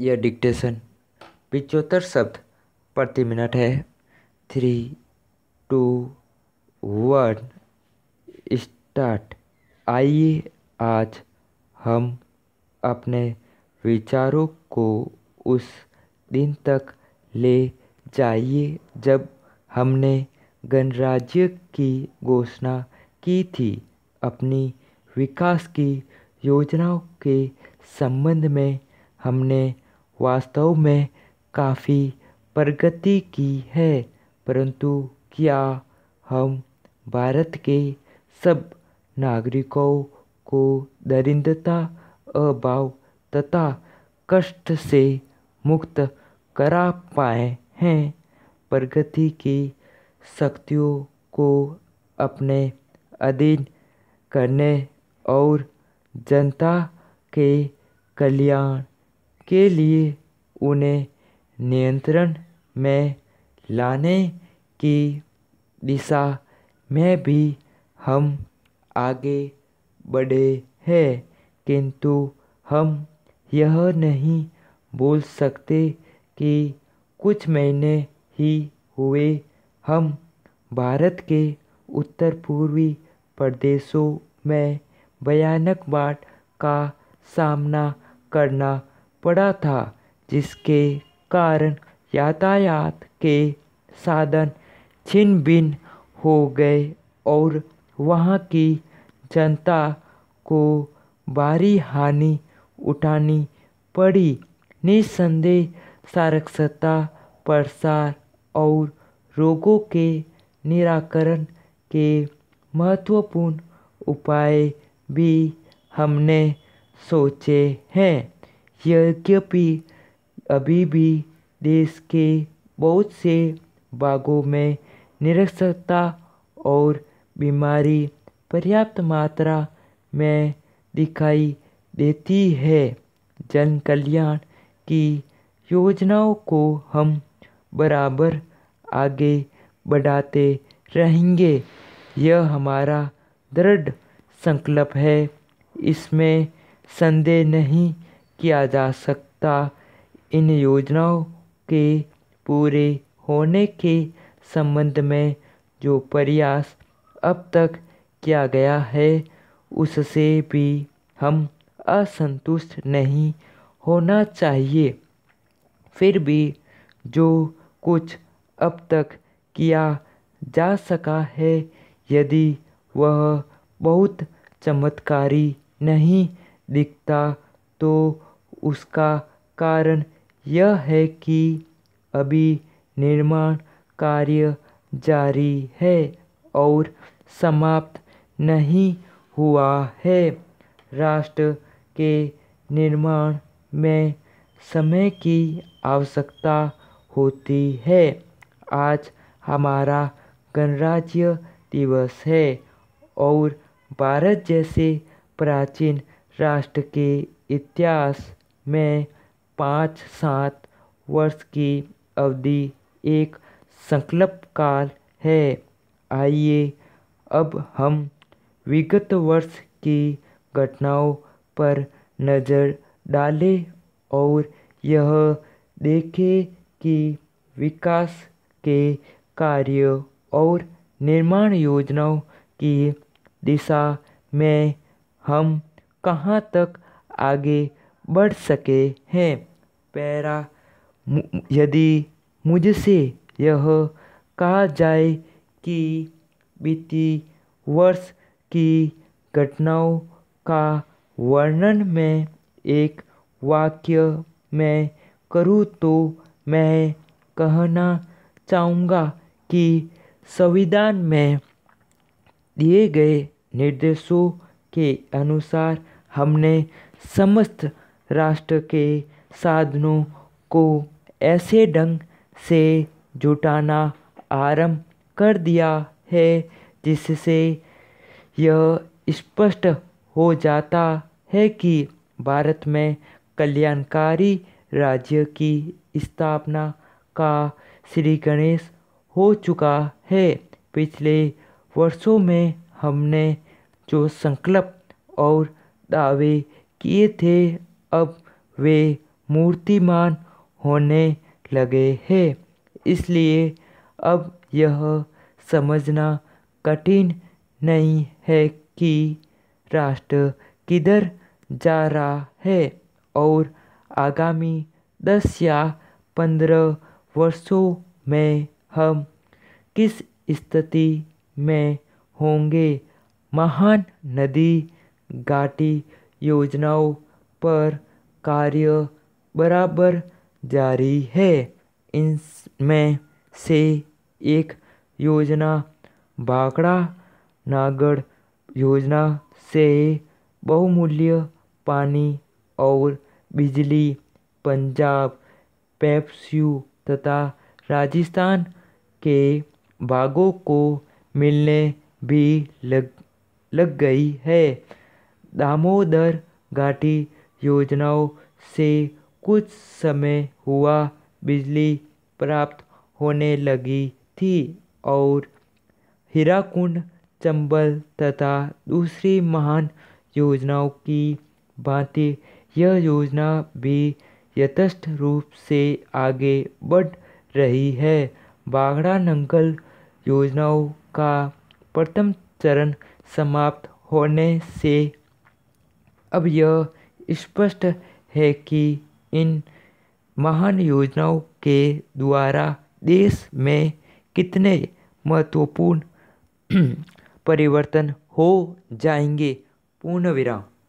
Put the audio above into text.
या डिक्टेशन पिचहत्तर शब्द प्रति मिनट है थ्री टू वन स्टार्ट आइए आज हम अपने विचारों को उस दिन तक ले जाइए जब हमने गणराज्य की घोषणा की थी अपनी विकास की योजनाओं के संबंध में हमने वास्तव में काफ़ी प्रगति की है परंतु क्या हम भारत के सब नागरिकों को दरिद्रता अभाव तथा कष्ट से मुक्त करा पाए हैं प्रगति की शक्तियों को अपने अधीन करने और जनता के कल्याण के लिए उन्हें नियंत्रण में लाने की दिशा में भी हम आगे बढ़े हैं किंतु हम यह नहीं बोल सकते कि कुछ महीने ही हुए हम भारत के उत्तर पूर्वी प्रदेशों में भयानक बाढ़ का सामना करना पड़ा था जिसके कारण यातायात के साधन छिन भिन्न हो गए और वहाँ की जनता को भारी हानि उठानी पड़ी निसंदेह सारक्षता प्रसार और रोगों के निराकरण के महत्वपूर्ण उपाय भी हमने सोचे हैं यद्यपि अभी भी देश के बहुत से भागों में निरक्षरता और बीमारी पर्याप्त मात्रा में दिखाई देती है जन कल्याण की योजनाओं को हम बराबर आगे बढ़ाते रहेंगे यह हमारा दृढ़ संकल्प है इसमें संदेह नहीं किया जा सकता इन योजनाओं के पूरे होने के संबंध में जो प्रयास अब तक किया गया है उससे भी हम असंतुष्ट नहीं होना चाहिए फिर भी जो कुछ अब तक किया जा सका है यदि वह बहुत चमत्कारी नहीं दिखता तो उसका कारण यह है कि अभी निर्माण कार्य जारी है और समाप्त नहीं हुआ है राष्ट्र के निर्माण में समय की आवश्यकता होती है आज हमारा गणराज्य दिवस है और भारत जैसे प्राचीन राष्ट्र के इतिहास में पाँच सात वर्ष की अवधि एक संकल्प काल है आइए अब हम विगत वर्ष की घटनाओं पर नज़र डालें और यह देखें कि विकास के कार्य और निर्माण योजनाओं की दिशा में हम कहाँ तक आगे बढ़ सके हैं पैरा यदि मुझसे यह कहा जाए कि बीती वर्ष की घटनाओं का वर्णन मैं एक वाक्य में करूँ तो मैं कहना चाहूँगा कि संविधान में दिए गए निर्देशों के अनुसार हमने समस्त राष्ट्र के साधनों को ऐसे ढंग से जुटाना आरंभ कर दिया है जिससे यह स्पष्ट हो जाता है कि भारत में कल्याणकारी राज्य की स्थापना का श्री गणेश हो चुका है पिछले वर्षों में हमने जो संकल्प और दावे किए थे अब वे मूर्तिमान होने लगे हैं इसलिए अब यह समझना कठिन नहीं है कि राष्ट्र किधर जा रहा है और आगामी दस या पंद्रह वर्षों में हम किस स्थिति में होंगे महान नदी घाटी योजनाओं पर कार्य बराबर जारी है इनमें से एक योजना भाखड़ा नागड़ योजना से बहुमूल्य पानी और बिजली पंजाब पेप्स्यू तथा राजस्थान के भागों को मिलने भी लग लग गई है दामोदर घाटी योजनाओं से कुछ समय हुआ बिजली प्राप्त होने लगी थी और हीराकुंड चंबल तथा दूसरी महान योजनाओं की भांति यह योजना भी यथस्थ रूप से आगे बढ़ रही है बागड़ा नंगल योजनाओं का प्रथम चरण समाप्त होने से अब यह स्पष्ट है कि इन महान योजनाओं के द्वारा देश में कितने महत्वपूर्ण परिवर्तन हो जाएंगे पूर्ण विराम